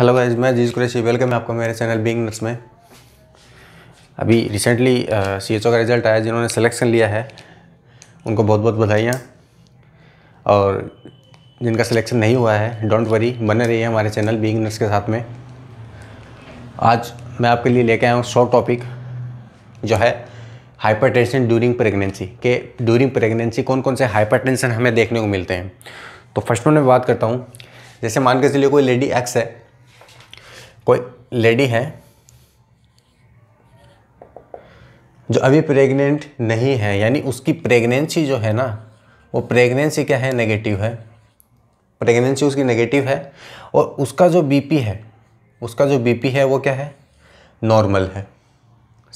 hello guys मैं जीज Qureshi welcome है आपको मेरे चैनल बिंग नर्स में अभी रिसेंटली सी एच ओ का रिज़ल्ट आया जिन्होंने सिलेक्शन लिया है उनको बहुत बहुत बधाइयाँ और जिनका सिलेक्शन नहीं हुआ है डोंट वरी बने रहिए हमारे चैनल बिंग नर्स के साथ में आज मैं आपके लिए लेके आया हूँ शॉर्ट टॉपिक जो है टेंशन ड्यूरिंग प्रेगनेंसी के ड्यूरिंग प्रेगनेंसी कौन कौन से टेंशन हमें देखने को मिलते हैं तो फर्स्ट में मैं बात करता हूँ जैसे मान के चलिए कोई लेडी एक्स है कोई लेडी है जो अभी प्रेग्नेंट नहीं है यानी उसकी प्रेगनेंसी जो है ना वो प्रेगनेंसी क्या है नेगेटिव है प्रेगनेंसी उसकी नेगेटिव है और उसका जो बीपी है उसका जो बीपी है वो क्या है नॉर्मल है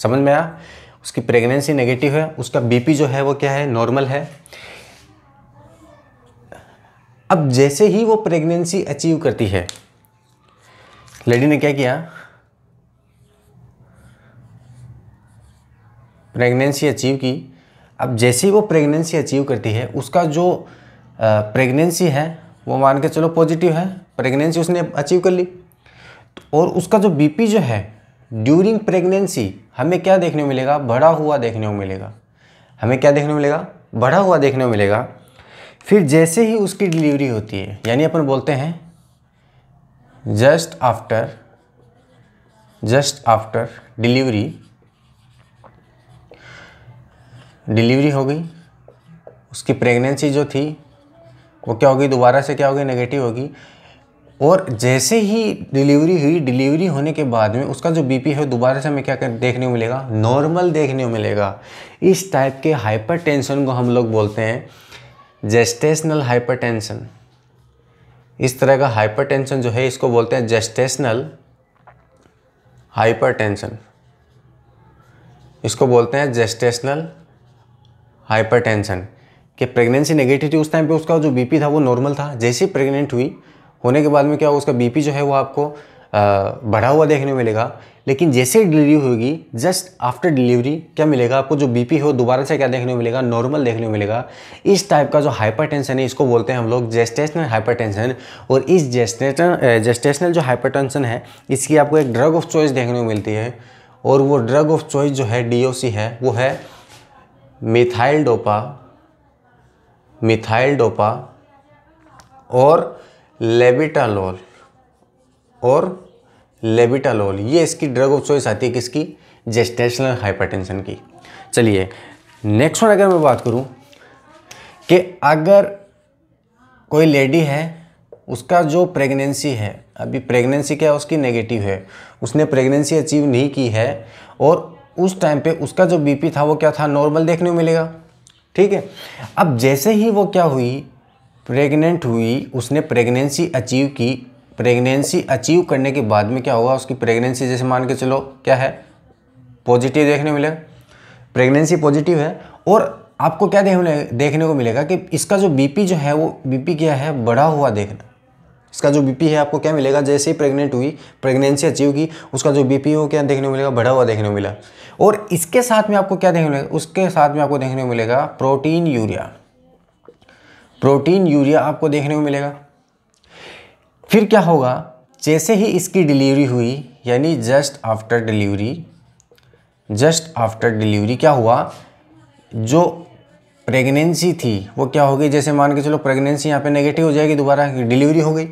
समझ में आया उसकी प्रेगनेंसी नेगेटिव है उसका बीपी जो है वो क्या है नॉर्मल है अब जैसे ही वो प्रेगनेंसी अचीव करती है लेडी ने क्या किया प्रेगनेंसी अचीव की अब जैसे ही वो प्रेगनेंसी अचीव करती है उसका जो प्रेगनेंसी है वो मान के चलो पॉजिटिव है प्रेगनेंसी उसने अचीव कर ली और उसका जो बीपी जो है ड्यूरिंग प्रेगनेंसी हमें क्या देखने को मिलेगा बढ़ा हुआ देखने को मिलेगा हमें क्या देखने को मिलेगा बढ़ा हुआ देखने को मिलेगा फिर जैसे ही उसकी डिलीवरी होती है यानी अपन बोलते हैं just after just after delivery delivery हो गई उसकी प्रेगनेंसी जो थी वो क्या होगी दोबारा से क्या होगी नेगेटिव होगी और जैसे ही डिलीवरी हुई डिलीवरी होने के बाद में उसका जो बीपी है दोबारा से हमें क्या कर, देखने को मिलेगा नॉर्मल देखने को मिलेगा इस टाइप के हाइपरटेंशन को हम लोग बोलते हैं जेस्टेशनल हाइपरटेंशन इस तरह का हाइपरटेंशन जो है इसको बोलते हैं जेस्टेशनल हाइपरटेंशन इसको बोलते हैं जेस्टेशनल हाइपरटेंशन कि प्रेगनेंसी नेगेटिव थी उस टाइम पे उसका जो बीपी था वो नॉर्मल था जैसे ही प्रेगनेंट हुई होने के बाद में क्या उसका बीपी जो है वो आपको बढ़ा हुआ देखने मिलेगा लेकिन जैसे ही डिलीवरी होगी जस्ट आफ्टर डिलीवरी क्या मिलेगा आपको जो बीपी हो दोबारा से क्या देखने को मिलेगा नॉर्मल देखने को मिलेगा इस टाइप का जो हाइपर है इसको बोलते हैं हम लोग जेस्टेशनल हाइपर और इस जेस्टेशन जेस्टेशनल जो हाइपर है इसकी आपको एक ड्रग ऑफ चॉइस देखने को मिलती है और वो ड्रग ऑफ चॉइस जो है डी है वो है मिथाइल डोपा मिथाइल डोपा और लेबिटालोल और लेबिटालोल ये इसकी ड्रग ऑफ चॉइस आती है किसकी जेस्टेशनल हाइपरटेंशन की चलिए नेक्स्ट वन अगर मैं बात करूँ कि अगर कोई लेडी है उसका जो प्रेगनेंसी है अभी प्रेगनेंसी क्या है उसकी नेगेटिव है उसने प्रेगनेंसी अचीव नहीं की है और उस टाइम पे उसका जो बीपी था वो क्या था नॉर्मल देखने को मिलेगा ठीक है अब जैसे ही वो क्या हुई प्रेग्नेंट हुई उसने प्रेगनेंसी अचीव की प्रेगनेंसी अचीव करने के बाद में क्या होगा उसकी प्रेगनेंसी जैसे मान के चलो क्या है पॉजिटिव देखने मिलेगा प्रेगनेंसी पॉजिटिव है और आपको क्या देखने देखने को मिलेगा कि इसका जो बीपी जो है वो बीपी क्या है बढ़ा हुआ देखना इसका जो बीपी है आपको क्या मिलेगा जैसे ही प्रेग्नेंट हुई प्रेगनेंसी अचीव की उसका जो बीपी है वो क्या देखने को मिलेगा बढ़ा हुआ देखने को मिला और इसके साथ में आपको क्या देखने मिलेगा उसके साथ में आपको देखने को मिलेगा प्रोटीन यूरिया प्रोटीन यूरिया आपको देखने को मिलेगा फिर क्या होगा जैसे ही इसकी डिलीवरी हुई यानी just after delivery just after delivery क्या हुआ जो प्रेगनेंसी थी वो क्या होगी जैसे मान के चलो प्रेगनेंसी यहाँ पे नेगेटिव हो जाएगी दोबारा डिलीवरी हो गई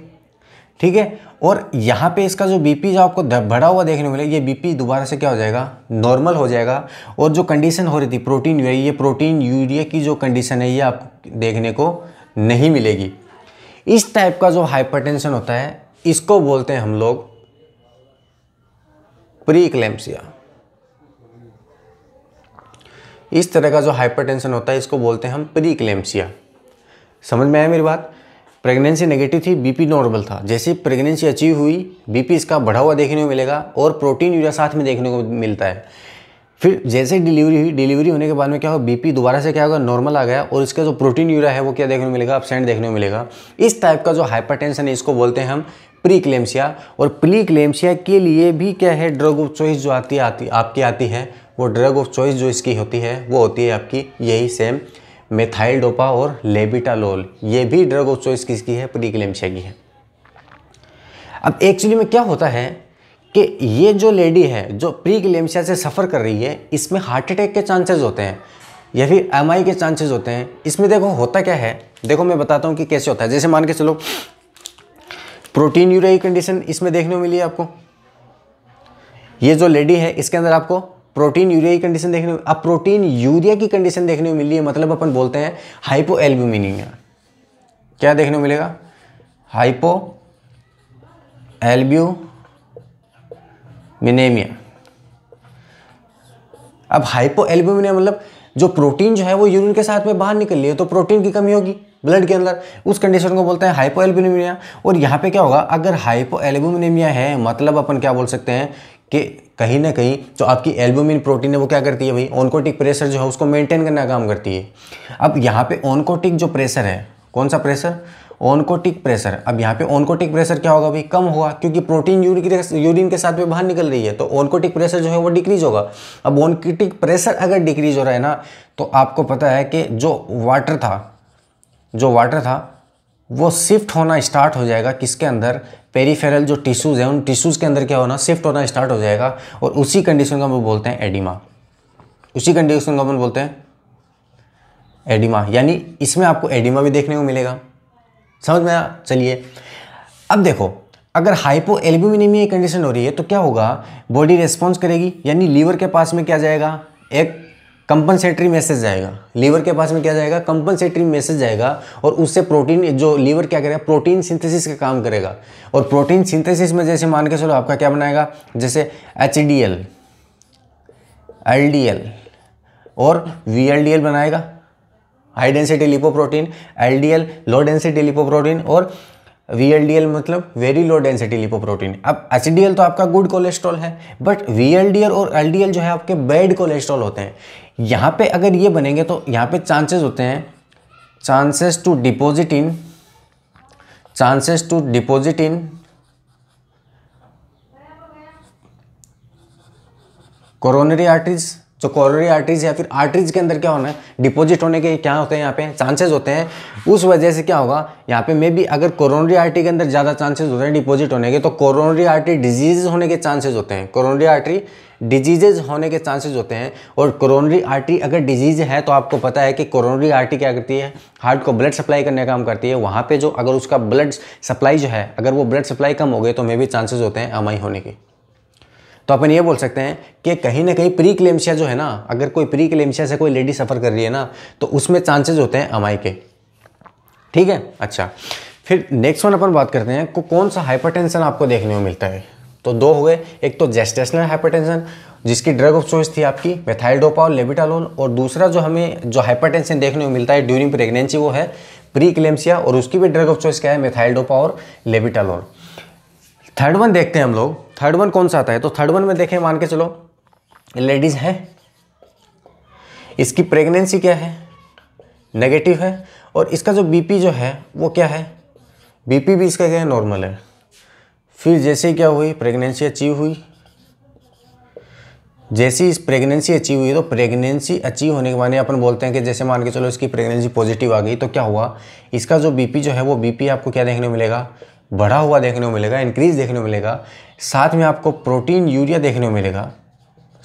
ठीक है और यहाँ पे इसका जो बीपी जो आपको बढ़ा हुआ देखने को मिला ये बीपी दोबारा से क्या हो जाएगा नॉर्मल हो जाएगा और जो कंडीशन हो रही थी प्रोटीन यूरिया ये प्रोटीन यूरिया की जो कंडीशन है ये आपको देखने को नहीं मिलेगी इस टाइप का जो हाइपरटेंशन होता है इसको बोलते हैं हम लोग प्री इस तरह का जो हाइपरटेंशन होता है इसको बोलते हैं हम प्री समझ में आया मेरी बात प्रेगनेंसी नेगेटिव थी बीपी नॉर्मल था जैसे प्रेगनेंसी अचीव हुई बीपी इसका बढ़ा हुआ देखने को मिलेगा और प्रोटीन यूरिया साथ में देखने को मिलता है फिर जैसे डिलीवरी हुई डिलीवरी होने के बाद में क्या होगा बीपी दोबारा से क्या होगा नॉर्मल आ गया और इसका जो प्रोटीन यूरा है वो क्या देखने को मिलेगा अपसेंट देखने को मिलेगा इस टाइप का जो हाइपरटेंशन है इसको बोलते हैं हम प्री क्लेम्सिया और प्री क्लेम्सिया के लिए भी क्या है ड्रग ऑफ चॉइस जो आती आती आपकी आती है वो ड्रग ऑफ चॉइस जो इसकी होती है वो होती है आपकी यही सेम मेथाइल डोपा और लेबिटालोल ये भी ड्रग ऑफ चॉइस किसकी है प्री क्लेम्सिया की है अब एक्चुअली में क्या होता है कि ये जो लेडी है जो प्री क्लेम्सिया से सफ़र कर रही है इसमें हार्ट अटैक के चांसेस होते हैं या फिर एम के चांसेस होते हैं इसमें देखो होता क्या है देखो मैं बताता हूँ कि कैसे होता है जैसे मान के चलो प्रोटीन यूरिया कंडीशन इसमें देखने को मिली है आपको ये जो लेडी है इसके अंदर आपको प्रोटीन यूरिया की कंडीशन देखने अब प्रोटीन यूरिया की कंडीशन देखने को मिली है मतलब अपन बोलते हैं हाइपो क्या देखने को मिलेगा हाइपो एल्ब्यू मिनेमिया अब हाइपोएल्ब्यूमिनिया मतलब जो प्रोटीन जो है वो यूरिन के साथ में बाहर निकल लिए तो प्रोटीन की कमी होगी ब्लड के अंदर उस कंडीशन को बोलते हैं हाइपोएल्ब्यूमिनिया और यहाँ पे क्या होगा अगर हाइपोएल्ब्यूमिनिया है मतलब अपन क्या बोल सकते हैं कि कहीं ना कहीं जो आपकी एल्बुमिन प्रोटीन है वो क्या करती है भाई ऑनकोटिक प्रेशर जो है उसको मेंटेन करने का काम करती है अब यहाँ पे ऑनकोटिक जो प्रेशर है कौन सा प्रेशर ऑनकोटिक प्रेशर अब यहाँ पे ऑनकोटिक प्रेशर क्या होगा भाई कम होगा क्योंकि प्रोटीन यूरिन के साथ में बाहर निकल रही है तो ऑनकोटिक प्रेशर जो है वो डिक्रीज होगा अब ऑनकोटिक प्रेशर अगर डिक्रीज हो रहा है ना तो आपको पता है कि जो वाटर था जो वाटर था वो शिफ्ट होना स्टार्ट हो जाएगा किसके अंदर पेरीफेरल जो टिश्यूज़ हैं उन टिश्यूज़ के अंदर क्या होना शिफ्ट होना स्टार्ट हो जाएगा और उसी कंडीशन का हम बोलते हैं एडिमा उसी कंडीशन को हम बोलते हैं एडिमा यानी इसमें आपको एडिमा भी देखने को मिलेगा समझ में आया चलिए अब देखो अगर हाइपो एल्ब्यूमिनेमिया कंडीशन हो रही है तो क्या होगा बॉडी रेस्पॉन्स करेगी यानी लीवर के पास में क्या जाएगा एक कंपनसेटरी मैसेज जाएगा लीवर के पास में क्या जाएगा कंपनसेटरी मैसेज जाएगा और उससे प्रोटीन जो लीवर क्या करेगा प्रोटीन सिंथेसिस का काम करेगा और प्रोटीन सिंथेसिस में जैसे मान के चलो आपका क्या बनाएगा जैसे H D L L D L और वी एल डी एल बनाएगा high density lipoprotein L low density lipoprotein और वी मतलब वेरी लो डेंसिटी लिपोप्रोटीन अब एच तो आपका गुड कोलेस्ट्रॉल है बट वी और एल जो है आपके बैड कोलेस्ट्रॉल होते हैं यहाँ पे अगर ये बनेंगे तो यहाँ पे चांसेस होते हैं chances to deposit in chances to deposit in coronary arteries जो कॉरोरी आर्टरीज या फिर आर्टरीज के अंदर क्या होना है डिपॉजिट होने के क्या होते हैं यहाँ पे चांसेस होते हैं उस वजह से क्या होगा यहाँ पे मे भी अगर कोरोनरी आर्टरी के अंदर ज़्यादा चांसेस होते हैं डिपॉजिट होने के तो कोरोनरी आर्टरी डिजीज होने के चांसेस होते हैं कोरोनरी आर्टरी डिजीजेज होने के चांसेज़ होते हैं और कोरोनरी आर्टरी अगर डिजीज है तो आपको पता है कि कोरोनरी आर्टरी क्या करती है हार्ट को ब्लड सप्लाई करने का काम करती है वहाँ पर जो अगर उसका ब्लड सप्लाई जो है अगर वो ब्लड सप्लाई कम हो गए तो मे भी चांसेज़ होते हैं अमाई होने के तो अपन ये बोल सकते हैं कि कहीं ना कहीं प्री क्लेम्सिया जो है ना अगर कोई प्री क्लेम्सिया से कोई लेडी सफ़र कर रही है ना तो उसमें चांसेज होते हैं अमाई के ठीक है अच्छा फिर नेक्स्ट वन अपन बात करते हैं को कौन सा हाइपरटेंशन आपको देखने को मिलता है तो दो हुए एक तो जेस्टेशनल हाइपरटेंशन जिसकी ड्रग ऑफ चॉइस थी आपकी मेथाइलडोपा और लेबिटालोन और दूसरा जो हमें जो हाइपरटेंशन देखने को मिलता है ड्यूरिंग प्रेगनेंसी वो है प्री क्लेमसिया और उसकी भी ड्रग ऑफ चॉइस क्या है मेथाइलडोपा और लेबिटालोन थर्ड वन देखते हैं हम लोग थर्ड वन कौन सा आता है तो थर्ड वन में देखें मान के चलो लेडीज़ है इसकी प्रेगनेंसी क्या है नेगेटिव है और इसका जो बीपी जो है वो क्या है बीपी भी इसका क्या है नॉर्मल है फिर जैसे ही क्या हुई प्रेगनेंसी अचीव हुई जैसी इस प्रेगनेंसी अचीव हुई तो प्रेगनेंसी अचीव होने के माने अपन बोलते हैं कि जैसे मान के चलो इसकी प्रेगनेंसी पॉजिटिव आ गई तो क्या हुआ इसका जो बीपी जो है वो बीपी आपको क्या देखने मिलेगा बढ़ा हुआ देखने को मिलेगा इंक्रीज देखने को मिलेगा साथ में आपको प्रोटीन यूरिया देखने को मिलेगा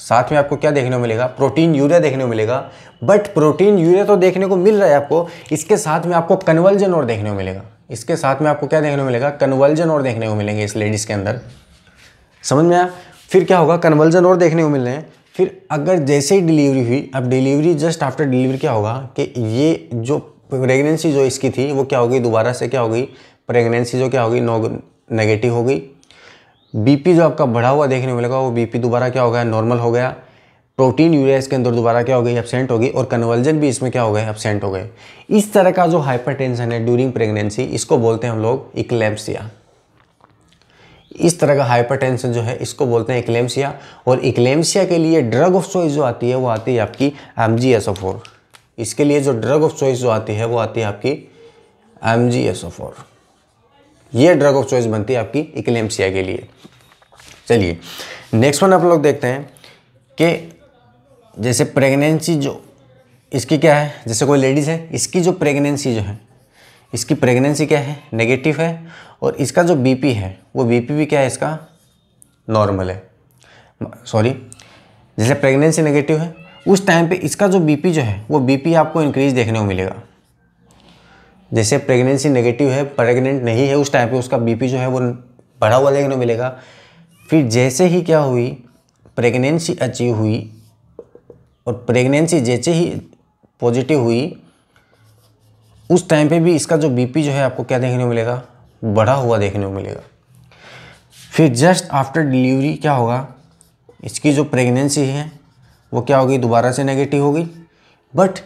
साथ में आपको क्या देखने को मिलेगा प्रोटीन यूरिया देखने को मिलेगा बट प्रोटीन यूरिया तो देखने को मिल रहा है आपको इसके साथ में आपको कन्वर्जन और देखने को मिलेगा इसके साथ में आपको क्या देखने को मिलेगा कन्वर्जन और देखने को मिलेंगे इस लेडीज़ के अंदर समझ में आया फिर क्या होगा कन्वर्जन और देखने को मिल रहे हैं फिर अगर जैसे ही डिलीवरी हुई अब डिलीवरी जस्ट आफ्टर डिलीवरी क्या होगा कि ये जो प्रेगनेंसी जो इसकी थी वो क्या होगी दोबारा से क्या होगी प्रेगनेंसी जो क्या होगी नो नेगेटिव हो गई बीपी जो आपका बढ़ा हुआ देखने मिलेगा वो बीपी दोबारा क्या हो गया नॉर्मल हो गया प्रोटीन यूरिया इसके अंदर दोबारा क्या हो गई एबसेंट होगी और कन्वर्जन भी इसमें क्या हो गए एबसेंट हो गए इस तरह का जो हाइपर है ड्यूरिंग प्रेगनेंसी इसको बोलते हैं हम लोग इक्लेम्सिया इस तरह का हाइपर जो है इसको बोलते हैं इक्लेम्सिया और इक्लेम्सिया के लिए ड्रग ऑफ चॉइस जो आती है वो आती है आपकी एम इसके लिए जो ड्रग ऑफ चॉइस जो आती है वो आती है आपकी M G S O four ये ड्रग ऑफ चॉइस बनती है आपकी इक्लेम्सिया के लिए चलिए नेक्स्ट वन आप लोग देखते हैं कि जैसे प्रेगनेंसी जो इसकी क्या है जैसे कोई लेडीज़ है इसकी जो प्रेगनेंसी जो है इसकी प्रेगनेंसी क्या है नेगेटिव है और इसका जो बीपी है वो बीपी भी क्या है इसका नॉर्मल है सॉरी जैसे प्रेगनेंसी नेगेटिव है उस टाइम पे इसका जो बीपी जो है वो बीपी आपको इंक्रीज देखने को मिलेगा जैसे प्रेगनेंसी नेगेटिव है प्रेग्नेंट नहीं है उस टाइम पे उसका बीपी जो है वो बढ़ा हुआ देखने को मिलेगा फिर जैसे ही क्या हुई प्रेगनेंसी अचीव हुई और प्रेगनेंसी जैसे ही पॉजिटिव हुई उस टाइम पे भी इसका जो बीपी जो है आपको क्या देखने को मिलेगा बढ़ा हुआ देखने को मिलेगा फिर जस्ट आफ्टर डिलीवरी क्या होगा इसकी जो प्रेगनेंसी है वो क्या होगी दोबारा से नेगेटिव होगी बट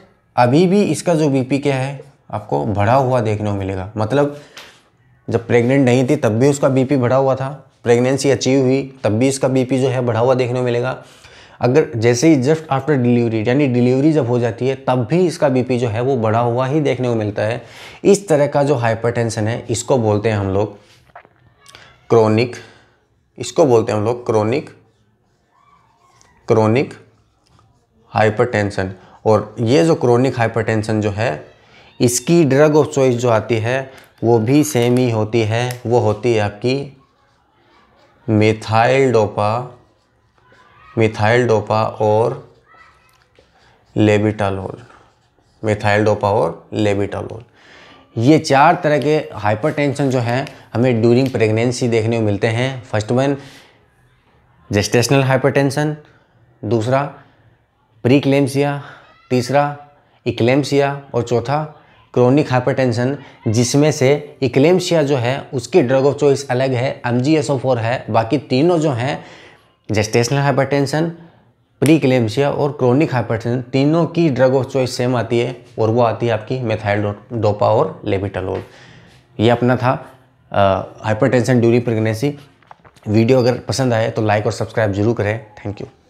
अभी भी इसका जो बीपी क्या है आपको बढ़ा हुआ देखने को मिलेगा मतलब जब प्रेग्नेंट नहीं थी तब भी उसका बीपी बढ़ा हुआ था प्रेगनेंसी अचीव हुई तब भी इसका बीपी जो है बढ़ा हुआ देखने को मिलेगा अगर जैसे ही जस्ट आफ्टर डिलीवरी यानी डिलीवरी जब हो जाती है तब भी इसका बीपी जो है वो बढ़ा हुआ ही देखने को मिलता है इस तरह का जो हाइपरटेंशन है इसको बोलते हैं हम लोग क्रोनिक इसको बोलते हैं हम लोग क्रोनिक क्रोनिक हाइपरटेंशन और ये जो क्रोनिक हाइपरटेंशन जो है इसकी ड्रग ऑफ चॉइस जो आती है वो भी सेम ही होती है वो होती है आपकी मिथाइल डोपा मिथाइल डोपा और लेबिटालोल मिथाइल डोपा और लेबिटालोल ये चार तरह के हाइपरटेंशन जो हैं हमें ड्यूरिंग प्रेगनेंसी देखने को मिलते हैं फर्स्ट वन जेस्टेशनल हाइपरटेंशन दूसरा प्रीक्लेम्सिया तीसरा इक्लेम्सिया और चौथा क्रोनिक हाइपरटेंशन जिसमें से इक्लेम्सिया जो है उसकी ड्रग ऑफ चॉइस अलग है एम है बाकी तीनों जो हैं जेस्टेशनल हाइपरटेंशन प्री क्लेम्सिया और क्रोनिक हाइपरटेंशन तीनों की ड्रग ऑफ चॉइस सेम आती है और वो आती है आपकी मेथाइल डोपा और लेबिटलोल ये अपना था हाइपरटेंशन ड्यूरिंग प्रेगनेंसी वीडियो अगर पसंद आए तो लाइक और सब्सक्राइब जरूर करें थैंक यू